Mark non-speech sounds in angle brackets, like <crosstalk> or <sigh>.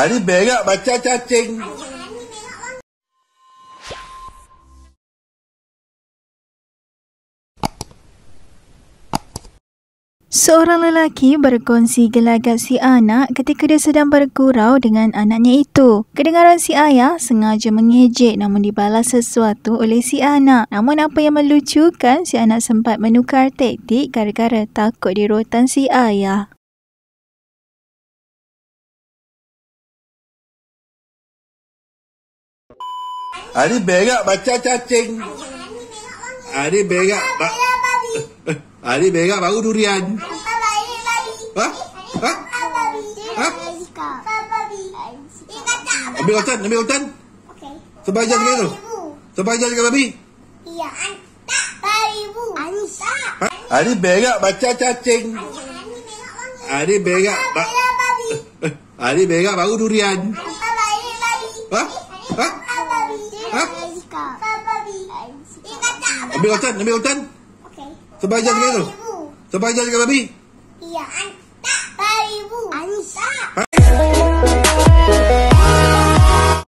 Hari berak baca cacing. Seorang lelaki berkongsi gelagat si anak ketika dia sedang bergurau dengan anaknya itu. Kedengaran si ayah sengaja mengejek namun dibalas sesuatu oleh si anak. Namun apa yang melucukan, si anak sempat menukar taktik gara-gara takut dirotan si ayah. Hari berak baca cacing. Hari berak. Ba Hari berak <laughs> baru durian. Ha? Ha? Ha? Ambil hutan, ambil hutan. Okey. Sebab jalan dengan tu. Sebab jalan dengan babi. Iya. Ha? Hari berak macam cacing. Hari berak. <laughs> Hari berak baru durian. Ha? Ha? Ha? Babi. Ha? Babi. Ambil rotan, ambil rotan. Okey. Sebab jaga tu. Sebab jaga babi. Iya, tak.